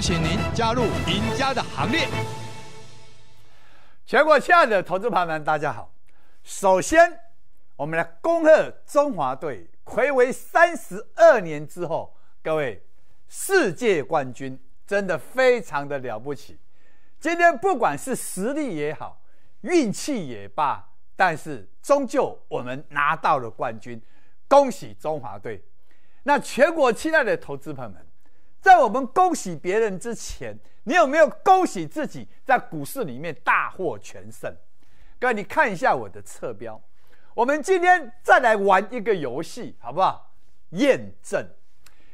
请您加入赢家的行列。全国亲爱的投资朋友们，大家好！首先，我们来恭贺中华队，暌违三十二年之后，各位世界冠军真的非常的了不起。今天不管是实力也好，运气也罢，但是终究我们拿到了冠军，恭喜中华队！那全国亲爱的投资朋友们。在我们恭喜别人之前，你有没有恭喜自己在股市里面大获全胜？各位，你看一下我的侧标。我们今天再来玩一个游戏，好不好？验证，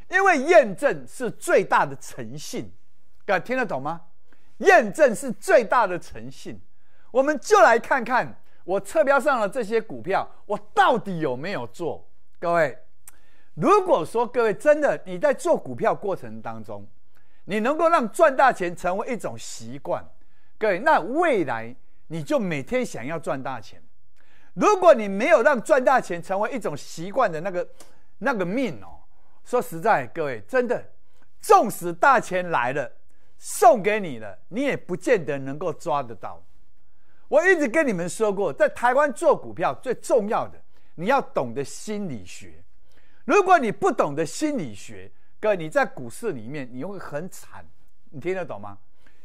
因为验证是最大的诚信。各位听得懂吗？验证是最大的诚信。我们就来看看我侧标上的这些股票，我到底有没有做？各位。如果说各位真的你在做股票过程当中，你能够让赚大钱成为一种习惯，各位，那未来你就每天想要赚大钱。如果你没有让赚大钱成为一种习惯的那个那个命哦，说实在，各位真的，纵使大钱来了，送给你了，你也不见得能够抓得到。我一直跟你们说过，在台湾做股票最重要的，你要懂得心理学。如果你不懂得心理学，哥，你在股市里面你会很惨。你听得懂吗？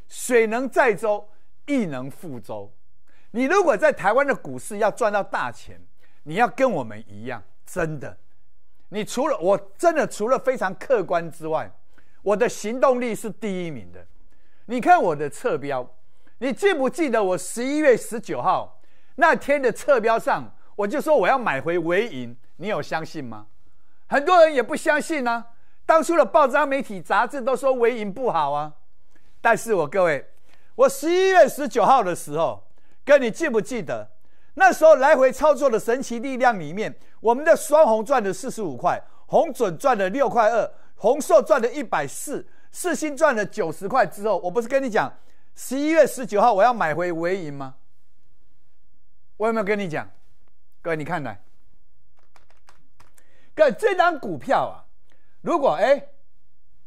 水能载舟，亦能覆舟。你如果在台湾的股市要赚到大钱，你要跟我们一样，真的。你除了我真的除了非常客观之外，我的行动力是第一名的。你看我的侧标，你记不记得我十一月十九号那天的侧标上，我就说我要买回维银，你有相信吗？很多人也不相信呢。当初的报章、媒体、杂志都说微银不好啊，但是我各位，我十一月十九号的时候，哥，你记不记得那时候来回操作的神奇力量里面，我们的双红赚了四十五块，红准赚了六块二，红硕赚了一百四，四星赚了九十块之后，我不是跟你讲，十一月十九号我要买回维银吗？我有没有跟你讲，哥，你看来，对，这张股票啊，如果哎，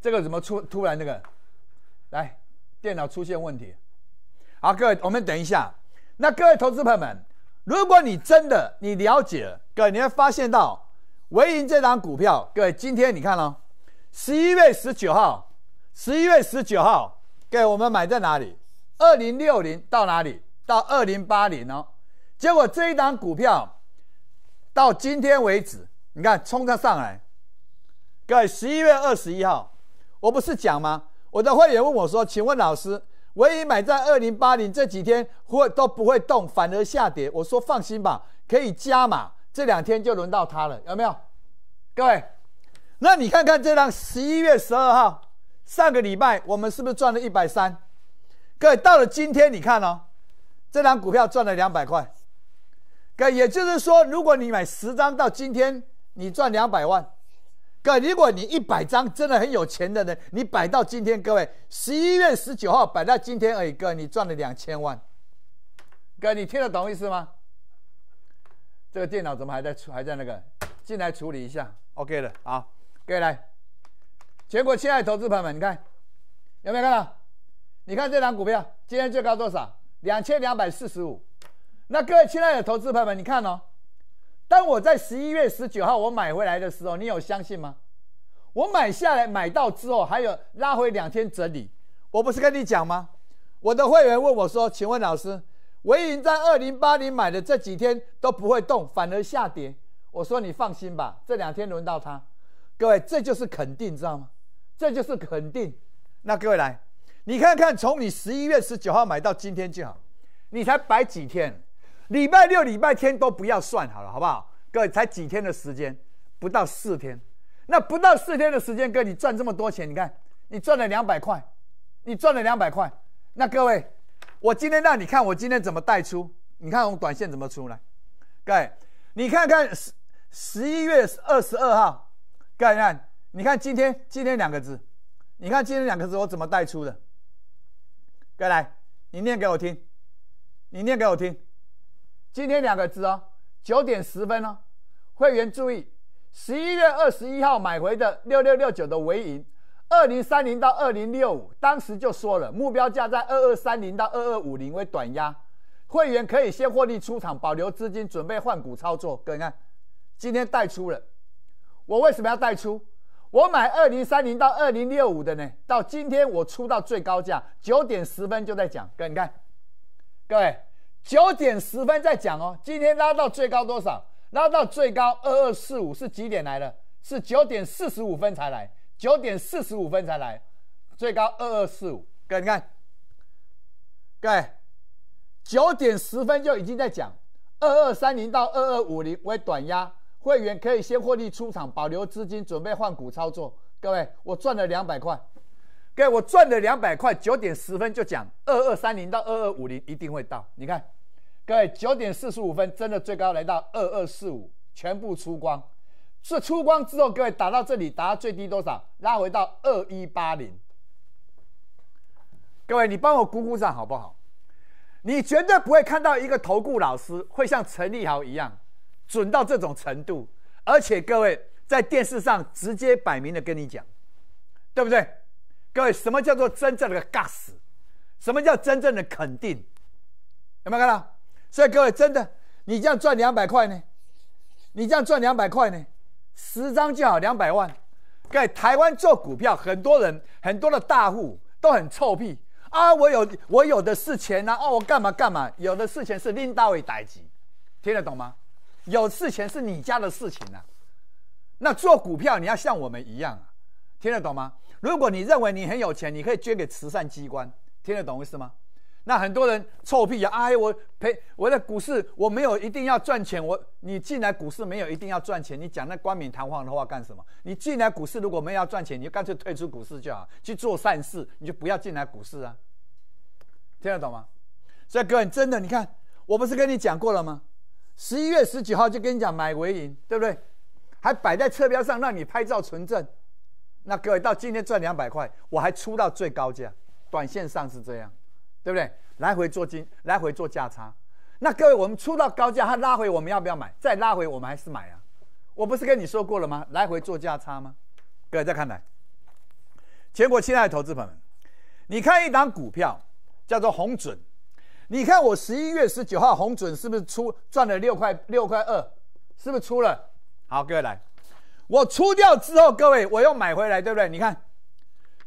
这个怎么出突然那个，来，电脑出现问题。好，各位，我们等一下。那各位投资朋友们，如果你真的你了解，各位你会发现到唯盈这张股票，各位今天你看哦，十一月十九号，十一月十九号，各位我们买在哪里？二零六零到哪里？到二零八零哦。结果这一张股票到今天为止。你看，冲它上来，各位，十一月二十一号，我不是讲吗？我的会员问我说：“请问老师，唯一买在二零八零这几天会都不会动，反而下跌？”我说：“放心吧，可以加码。这两天就轮到它了，有没有？各位，那你看看这张十一月十二号，上个礼拜我们是不是赚了一百三？各位，到了今天你看哦，这张股票赚了两百块。各位，也就是说，如果你买十张到今天。你赚两百万，哥！如果你一百张真的很有钱的人，你摆到今天，各位十一月十九号摆到今天，而已，哥，你赚了两千万，哥，你听得懂意思吗？这个电脑怎么还在处还在那个进来处理一下，OK 了，好，哥来。全国亲爱的投资朋友们，你看有没有看到？你看这张股票今天最高多少？两千两百四十五。那各位亲爱的投资朋友们，你看哦。当我在十一月十九号我买回来的时候，你有相信吗？我买下来买到之后，还有拉回两天整理。我不是跟你讲吗？我的会员问我说：“请问老师，唯银在二零八零买的这几天都不会动，反而下跌。”我说：“你放心吧，这两天轮到它。”各位，这就是肯定，知道吗？这就是肯定。那各位来，你看看从你十一月十九号买到今天就好，你才摆几天？礼拜六、礼拜天都不要算好了，好不好？各位才几天的时间，不到四天。那不到四天的时间，哥，你赚这么多钱，你看你赚了两百块，你赚了两百块。那各位，我今天让你看我今天怎么带出，你看我短线怎么出来。各位，你看看十十一月二十二号，各位看，你看今天今天两个字，你看今天两个字我怎么带出的？各位来，你念给我听，你念给我听。今天两个字哦，九点十分哦，会员注意，十一月二十一号买回的六六六九的尾银，二零三零到二零六五，当时就说了目标价在二二三零到二二五零为短压，会员可以先获利出场，保留资金准备换股操作。各位看，今天带出了，我为什么要带出？我买二零三零到二零六五的呢？到今天我出到最高价，九点十分就在讲。各位，各位。九点十分再讲哦，今天拉到最高多少？拉到最高二二四五是几点来的？是九点四十五分才来。九点四十五分才来，最高二二四五。各位看，各位，九点十分就已经在讲二二三零到二二五零为短压，会员可以先获利出场，保留资金准备换股操作。各位，我赚了两百块。各位，我赚了两百块。九点十分就讲二二三零到二二五零一定会到。你看。各位，九点四十五分，真的最高来到二二四五，全部出光。这出光之后，各位打到这里，打到最低多少？拉回到二一八零。各位，你帮我估估掌好不好？你绝对不会看到一个投顾老师会像陈立豪一样准到这种程度，而且各位在电视上直接摆明的跟你讲，对不对？各位，什么叫做真正的 gas？什么叫真正的肯定？有没有看到？所以各位，真的，你这样赚两百块呢？你这样赚两百块呢，十张就好两百万。在台湾做股票，很多人、很多的大户都很臭屁啊！我有我有的是钱啊！哦，我干嘛干嘛？有的是钱是拎大位逮级，听得懂吗？有是钱是你家的事情啊。那做股票你要像我们一样啊，听得懂吗？如果你认为你很有钱，你可以捐给慈善机关，听得懂意思吗？那很多人臭屁呀！哎，我赔我的股市，我没有一定要赚钱。我你进来股市没有一定要赚钱，你讲那冠冕堂皇的话干什么？你进来股市如果没有赚钱，你就干脆退出股市就好，去做善事，你就不要进来股市啊！听得懂吗？所以各位，真的，你看我不是跟你讲过了吗？十一月十九号就跟你讲买为盈，对不对？还摆在车标上让你拍照存证。那各位到今天赚两百块，我还出到最高价，短线上是这样。对不对？来回做金，来回做价差。那各位，我们出到高价，它拉回，我们要不要买？再拉回，我们还是买啊？我不是跟你说过了吗？来回做价差吗？各位再看来，全国亲爱的投资朋友们，你看一档股票叫做红准，你看我十一月十九号红准是不是出赚了六块六块二？是不是出了？好，各位来，我出掉之后，各位我又买回来，对不对？你看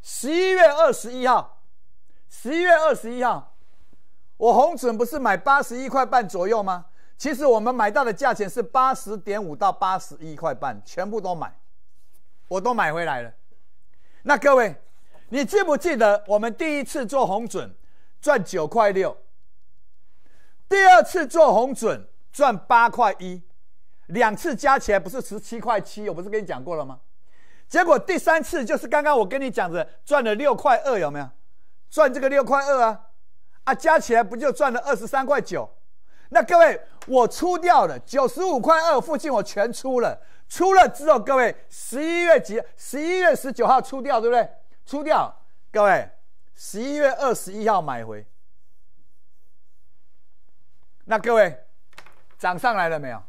十一月二十一号。十一月二十一号，我红准不是买八十一块半左右吗？其实我们买到的价钱是八十点五到八十一块半，全部都买，我都买回来了。那各位，你记不记得我们第一次做红准赚九块六，第二次做红准赚八块一，两次加起来不是十七块七？我不是跟你讲过了吗？结果第三次就是刚刚我跟你讲的赚了六块二，有没有？赚这个六块二啊，啊加起来不就赚了二十三块九？那各位，我出掉了九十五块二附近，我全出了。出了之后，各位十一月几？十一月十九号出掉，对不对？出掉，各位十一月二十一号买回。那各位涨上来了没有？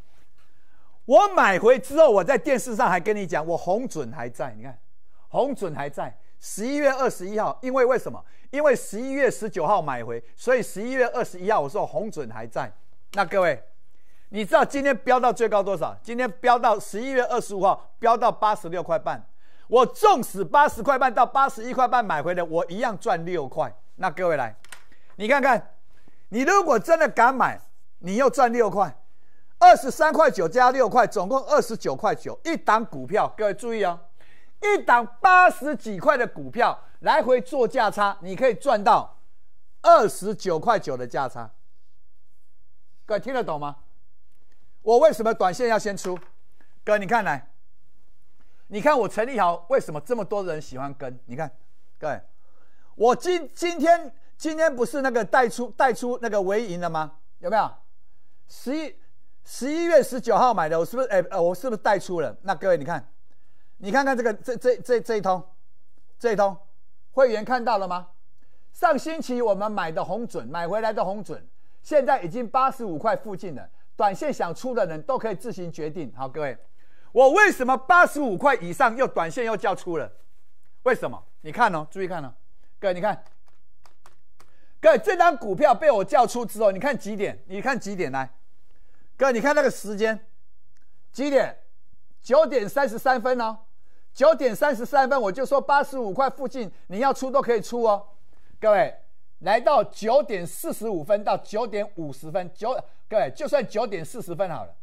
我买回之后，我在电视上还跟你讲，我红准还在。你看，红准还在。十一月二十一号，因为为什么？因为十一月十九号买回，所以十一月二十一号我说红准还在。那各位，你知道今天飙到最高多少？今天飙到十一月二十五号，飙到八十六块半。我纵使八十块半到八十一块半买回的，我一样赚六块。那各位来，你看看，你如果真的敢买，你又赚六块，二十三块九加六块，总共二十九块九一档股票。各位注意哦。一档八十几块的股票来回做价差，你可以赚到二十九块九的价差。各位听得懂吗？我为什么短线要先出？哥，你看来，你看我成立好，为什么这么多人喜欢跟？你看，各位，我今今天今天不是那个带出带出那个微盈了吗？有没有？十一十一月十九号买的，我是不是？哎呃，我是不是带出了？那各位你看。你看看这个，这这这这一通，这一通，会员看到了吗？上星期我们买的红准，买回来的红准，现在已经八十五块附近了。短线想出的人都可以自行决定。好，各位，我为什么八十五块以上又短线又叫出了？为什么？你看哦，注意看哦，位，你看，各位，这张股票被我叫出之后，你看几点？你看几点来？位，你看那个时间，几点？九点三十三分哦。九点三十三分，我就说八十五块附近，你要出都可以出哦。各位，来到九点四十五分到九点五十分，九，各位就算九点四十分好了，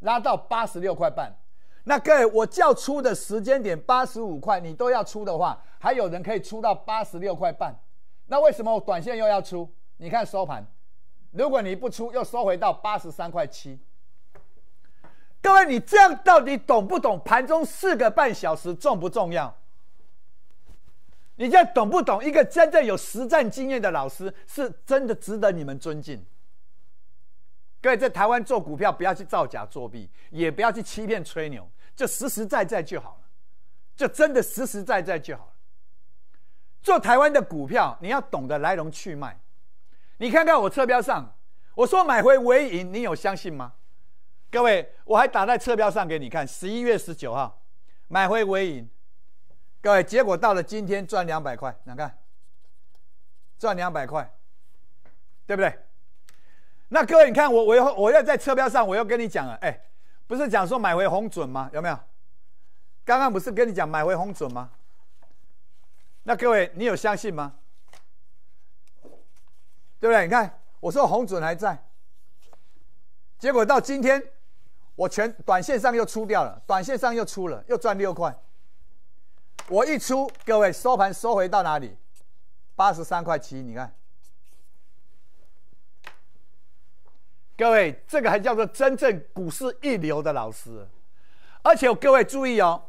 拉到八十六块半。那各位，我叫出的时间点八十五块，你都要出的话，还有人可以出到八十六块半。那为什么我短线又要出？你看收盘，如果你不出，又收回到八十三块七。各位，你这样到底懂不懂盘中四个半小时重不重要？你这样懂不懂？一个真正有实战经验的老师，是真的值得你们尊敬。各位在台湾做股票，不要去造假作弊，也不要去欺骗吹牛，就实实在在就好了。就真的实实在在就好了。做台湾的股票，你要懂得来龙去脉。你看看我车标上，我说买回为银，你有相信吗？各位，我还打在车标上给你看，十一月十九号买回微影，各位，结果到了今天赚两百块，你看赚两百块，对不对？那各位，你看我我要我要在车标上，我要跟你讲了，哎，不是讲说买回红准吗？有没有？刚刚不是跟你讲买回红准吗？那各位，你有相信吗？对不对？你看我说红准还在，结果到今天。我全短线上又出掉了，短线上又出了，又赚六块。我一出，各位收盘收回到哪里？八十三块七，你看。各位，这个还叫做真正股市一流的老师。而且各位注意哦，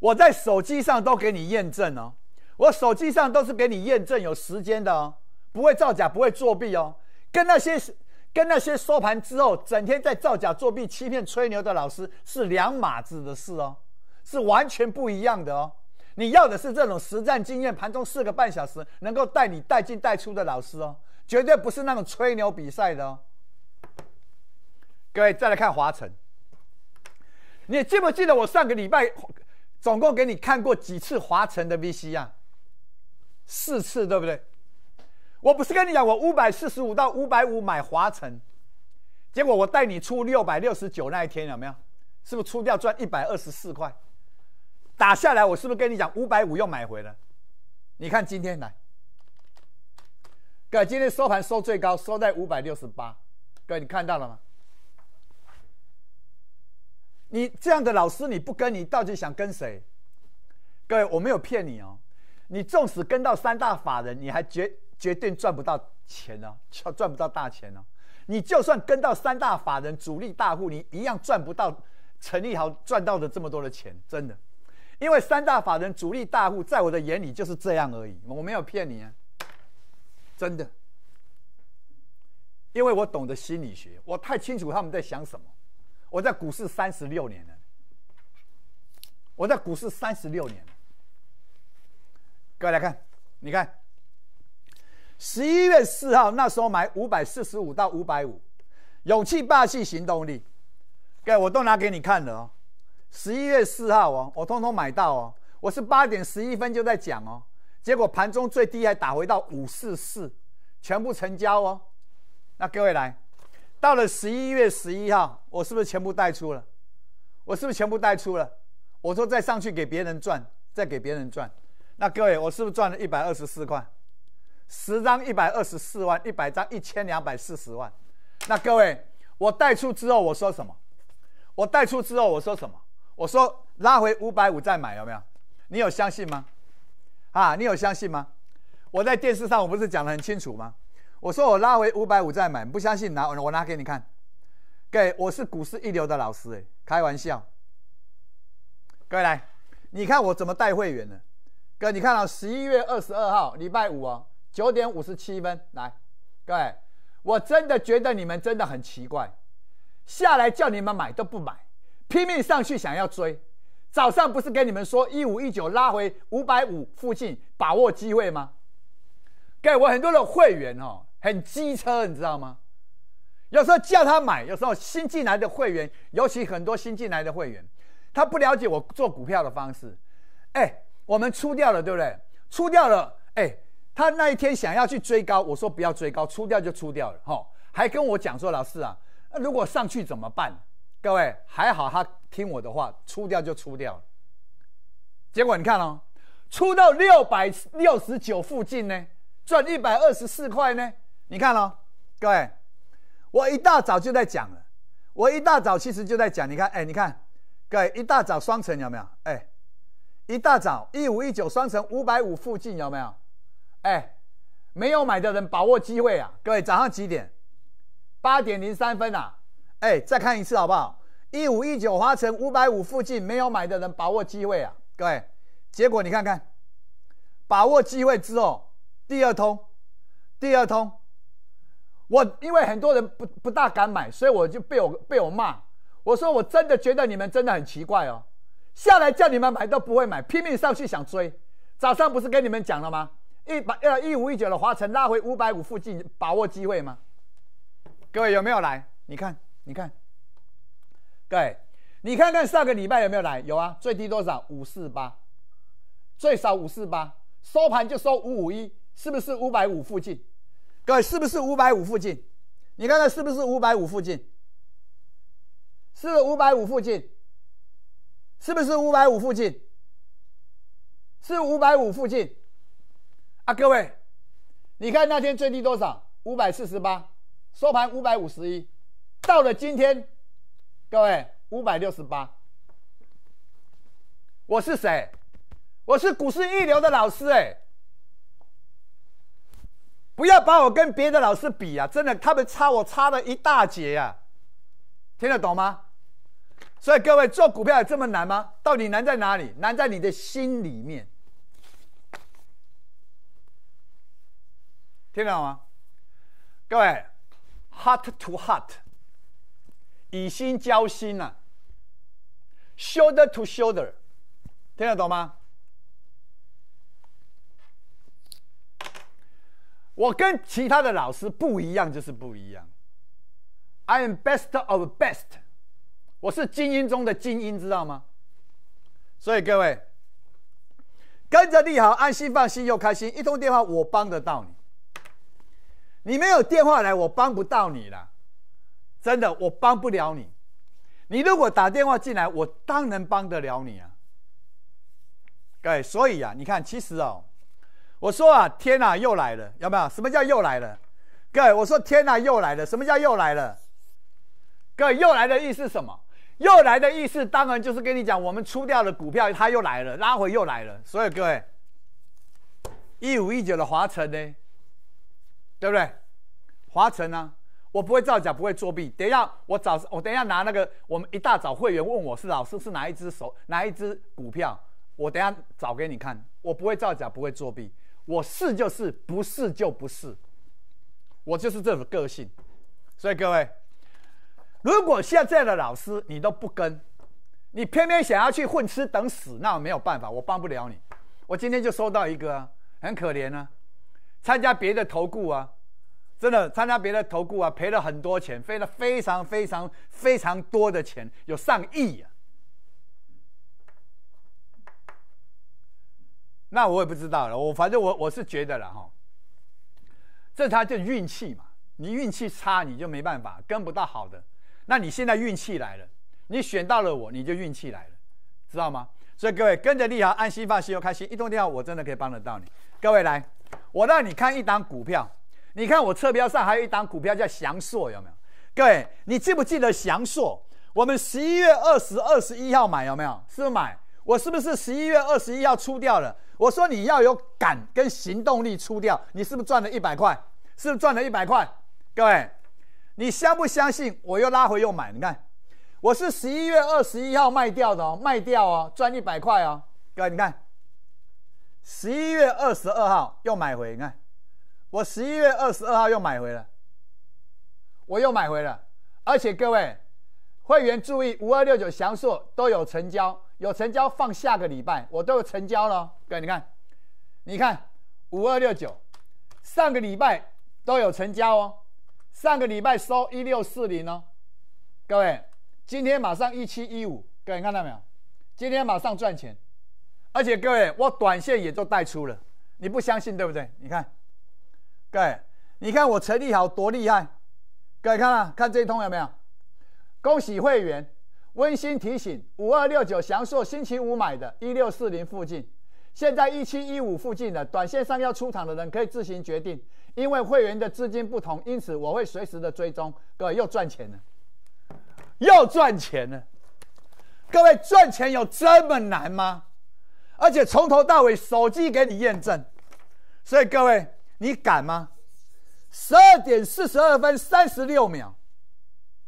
我在手机上都给你验证哦，我手机上都是给你验证有时间的哦，不会造假，不会作弊哦，跟那些。跟那些收盘之后整天在造假、作弊、欺骗、吹牛的老师是两码子的事哦，是完全不一样的哦。你要的是这种实战经验，盘中四个半小时能够带你带进带出的老师哦，绝对不是那种吹牛比赛的哦。各位，再来看华晨，你记不记得我上个礼拜总共给你看过几次华晨的 VC 啊？四次，对不对？我不是跟你讲，我五百四十五到五百五买华晨，结果我带你出六百六十九那一天有没有？是不是出掉赚一百二十四块？打下来我是不是跟你讲五百五又买回了？你看今天来，各位今天收盘收最高收在五百六十八，各位你看到了吗？你这样的老师你不跟，你到底想跟谁？各位我没有骗你哦，你纵使跟到三大法人，你还觉。绝对赚不到钱呢，赚 赚不到大钱呢。你就算跟到三大法人、主力大户，你一样赚不到陈立豪赚到的这么多的钱，真的。因为三大法人、主力大户，在我的眼里就是这样而已，我没有骗你啊，真的。因为我懂得心理学，我太清楚他们在想什么。我在股市三十六年了，我在股市三十六年。各位来看，你看。十一月四号那时候买五百四十五到五百五，勇气霸气行动力，对，我都拿给你看了哦。十一月四号哦，我通通买到哦。我是八点十一分就在讲哦，结果盘中最低还打回到五四四，全部成交哦。那各位来，到了十一月十一号，我是不是全部带出了？我是不是全部带出了？我说再上去给别人赚，再给别人赚。那各位，我是不是赚了一百二十四块？十张一百二十四万，一百张一千两百四十万。那各位，我带出之后我说什么？我带出之后我说什么？我说拉回五百五再买，有没有？你有相信吗？啊，你有相信吗？我在电视上我不是讲的很清楚吗？我说我拉回五百五再买，不相信拿我拿给你看，给我是股市一流的老师哎，开玩笑。各位来，你看我怎么带会员的，哥，你看了十一月二十二号礼拜五啊。九点五十七分，来，各位，我真的觉得你们真的很奇怪，下来叫你们买都不买，拼命上去想要追。早上不是跟你们说一五一九拉回五百五附近，把握机会吗？各位，我很多的会员哦，很机车，你知道吗？有时候叫他买，有时候新进来的会员，尤其很多新进来的会员，他不了解我做股票的方式。哎，我们出掉了，对不对？出掉了，哎。他那一天想要去追高，我说不要追高，出掉就出掉了。哈，还跟我讲说：“老师啊，如果上去怎么办？”各位还好，他听我的话，出掉就出掉。结果你看哦，出到六百六十九附近呢，赚一百二十四块呢。你看哦，各位，我一大早就在讲了，我一大早其实就在讲，你看，哎，你看，各位一大早双层有没有？哎，一大早一五一九双层五百五附近有没有？哎，没有买的人把握机会啊！各位，早上几点？八点零三分啊！哎，再看一次好不好？一五一九华城五百五附近没有买的人把握机会啊！各位，结果你看看，把握机会之后，第二通，第二通，我因为很多人不不大敢买，所以我就被我被我骂。我说我真的觉得你们真的很奇怪哦，下来叫你们买都不会买，拼命上去想追。早上不是跟你们讲了吗？一百呃一五一九的华晨拉回五百五附近，把握机会吗？各位有没有来？你看，你看，各位，你看看上个礼拜有没有来？有啊，最低多少？五四八，最少五四八，收盘就收五五一，是不是五百五附近？各位是不是五百五附近？你看看是不是五百五附近？是五百五附近？是不是五百五附近？是五百五附近？啊，各位，你看那天最低多少？五百四十八，收盘五百五十一，到了今天，各位五百六十八。我是谁？我是股市一流的老师，哎，不要把我跟别的老师比啊，真的，他们差我差了一大截呀，听得懂吗？所以各位做股票有这么难吗？到底难在哪里？难在你的心里面。听到吗，各位？Heart to heart，以心交心呐。Shoulder to shoulder，听得懂吗？我跟其他的老师不一样，就是不一样。I am best of best，我是精英中的精英，知道吗？所以各位，跟着利好，安心、放心又开心。一通电话，我帮得到你。你没有电话来，我帮不到你了，真的，我帮不了你。你如果打电话进来，我当然帮得了你啊。各位，所以呀，你看，其实哦，我说啊，天哪，又来了，有没有？什么叫又来了？各位，我说天哪，又来了，什么叫又来了？各位，又来的意思什么？又来的意思，当然就是跟你讲，我们出掉了股票，它又来了，拉回又来了。所以各位，一五一九的华晨呢？对不对？华晨啊，我不会造假，不会作弊。等一下，我找我等一下拿那个，我们一大早会员问我是老师是哪一只手哪一只股票，我等下找给你看。我不会造假，不会作弊，我是就是，不是就不是，我就是这种个性。所以各位，如果像在的老师你都不跟，你偏偏想要去混吃等死，那我没有办法，我帮不了你。我今天就收到一个，很可怜啊。参加别的投顾啊，真的参加别的投顾啊，赔了很多钱，赔了非常非常非常多的钱，有上亿啊！那我也不知道了，我反正我我是觉得了哈，这他就运气嘛，你运气差你就没办法跟不到好的，那你现在运气来了，你选到了我，你就运气来了，知道吗？所以各位跟着利豪安心放心又开心，一通电话我真的可以帮得到你，各位来。我让你看一档股票，你看我车标上还有一档股票叫祥硕，有没有？各位，你记不记得祥硕？我们十一月二十二十一号买，有没有？是不是买？我是不是十一月二十一号出掉了？我说你要有敢跟行动力出掉，你是不是赚了一百块？是不是赚了一百块？各位，你相不相信？我又拉回又买，你看，我是十一月二十一号卖掉的，卖掉哦，赚一百块哦。各位，你看。十一月二十二号又买回，你看，我十一月二十二号又买回了，我又买回了，而且各位会员注意，五二六九详硕都有成交，有成交放下个礼拜，我都有成交了，各位你看，你看五二六九，上个礼拜都有成交哦，上个礼拜收一六四零哦，各位今天马上一七一五，各位看到没有？今天马上赚钱。而且各位，我短线也都带出了，你不相信对不对？你看，各位，你看我陈立豪多厉害，各位看啊，看这一通有没有？恭喜会员，温馨提醒：五二六九祥硕星期五买的，一六四零附近，现在一七一五附近的，短线上要出场的人可以自行决定，因为会员的资金不同，因此我会随时的追踪。各位又赚钱了，又赚钱了，各位赚钱有这么难吗？而且从头到尾手机给你验证，所以各位，你敢吗？十二点四十二分三十六秒，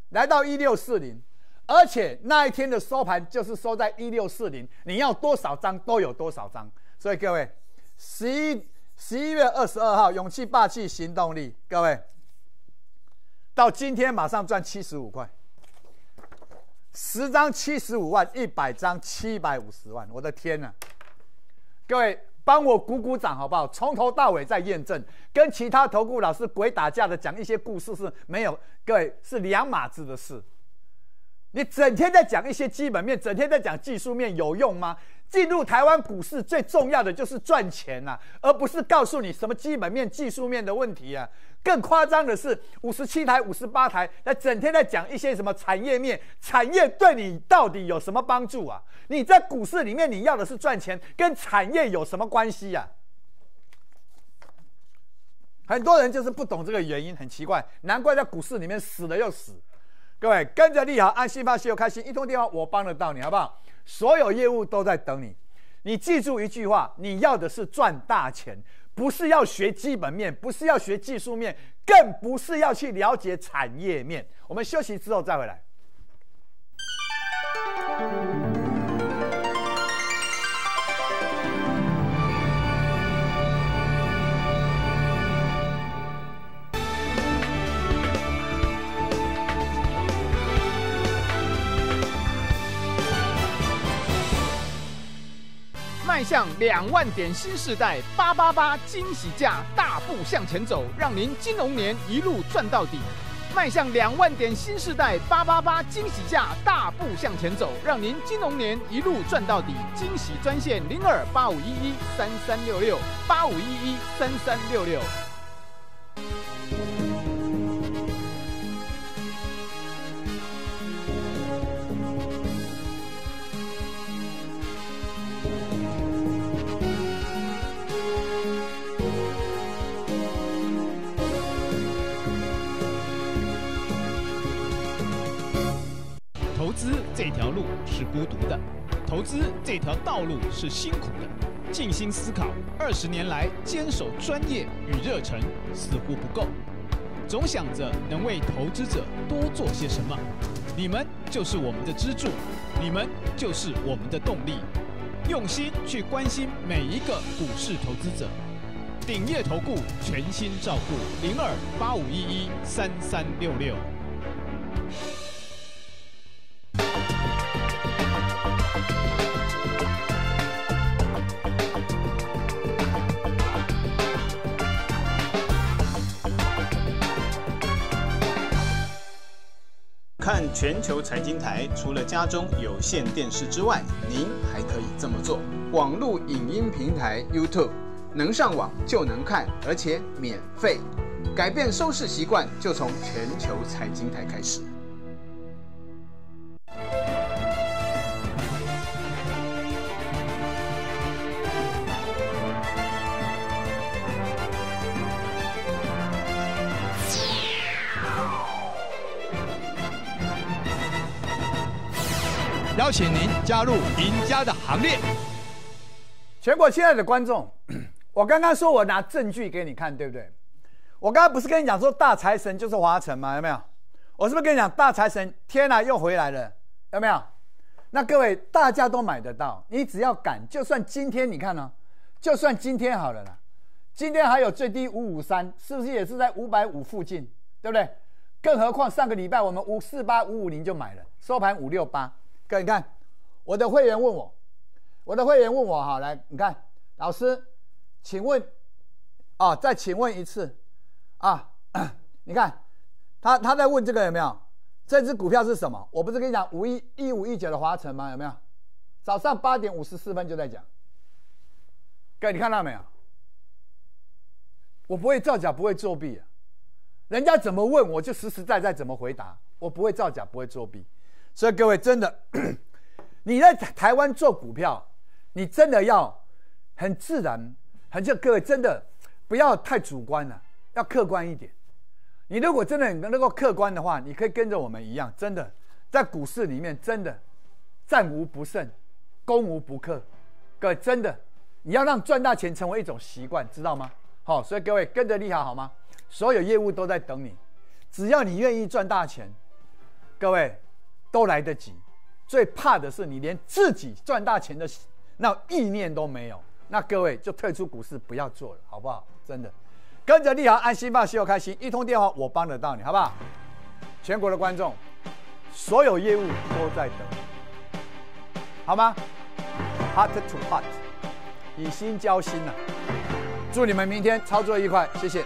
来到一六四零，而且那一天的收盘就是收在一六四零，你要多少张都有多少张。所以各位，十一十一月二十二号，勇气、霸气、行动力，各位，到今天马上赚七十五块，十张七十五万，一百张七百五十万，我的天呐！各位，帮我鼓鼓掌好不好？从头到尾在验证，跟其他投顾老师鬼打架的讲一些故事是没有，各位是两码子的事。你整天在讲一些基本面，整天在讲技术面，有用吗？进入台湾股市最重要的就是赚钱呐，而不是告诉你什么基本面、技术面的问题啊。更夸张的是，五十七台、五十八台，那整天在讲一些什么产业面？产业对你到底有什么帮助啊？你在股市里面，你要的是赚钱，跟产业有什么关系呀？很多人就是不懂这个原因，很奇怪，难怪在股市里面死了又死。各位跟着利好，安心发泄又开心，一通电话我帮得到你，好不好？所有业务都在等你，你记住一句话，你要的是赚大钱。不是要学基本面，不是要学技术面，更不是要去了解产业面。我们休息之后再回来。迈向两万点新时代，八八八惊喜价，大步向前走，让您金龙年一路赚到底。迈向两万点新时代，八八八惊喜价，大步向前走，让您金龙年一路赚到底。惊喜专线零二八五一一三三六六八五一一三三六六。是辛苦的，静心思考。二十年来坚守专业与热忱似乎不够，总想着能为投资者多做些什么。你们就是我们的支柱，你们就是我们的动力，用心去关心每一个股市投资者。顶业投顾，全心照顾。零二八五一一三三六六。全球财经台除了家中有线电视之外，您还可以这么做：网络影音平台 YouTube，能上网就能看，而且免费。改变收视习惯，就从全球财经台开始。邀请您加入赢家的行列。全国亲爱的观众，我刚刚说我拿证据给你看，对不对？我刚刚不是跟你讲说大财神就是华晨吗？有没有？我是不是跟你讲大财神？天哪，又回来了，有没有？那各位大家都买得到，你只要敢，就算今天你看呢，就算今天好了啦。今天还有最低五五三，是不是也是在五百五附近，对不对？更何况上个礼拜我们五四八五五零就买了，收盘五六八。哥，你看，我的会员问我，我的会员问我，哈，来，你看，老师，请问，啊，再请问一次，啊，你看，他他在问这个有没有？这只股票是什么？我不是跟你讲五一一五一九的华晨吗？有没有？早上八点五十四分就在讲，哥，你看到没有？我不会造假，不会作弊，人家怎么问我就实实在在怎么回答，我不会造假，不会作弊。所以各位，真的，你在台湾做股票，你真的要很自然。很这各位，真的不要太主观了，要客观一点。你如果真的能够客观的话，你可以跟着我们一样，真的在股市里面真的战无不胜、攻无不克。各位，真的你要让赚大钱成为一种习惯，知道吗？好，所以各位跟着利好好吗？所有业务都在等你，只要你愿意赚大钱，各位。都来得及，最怕的是你连自己赚大钱的那意念都没有。那各位就退出股市，不要做了，好不好？真的，跟着利豪安心吧，心又开心，一通电话我帮得到你，好不好？全国的观众，所有业务都在等，好吗？Heart to heart，以心交心呐。祝你们明天操作愉快，谢谢。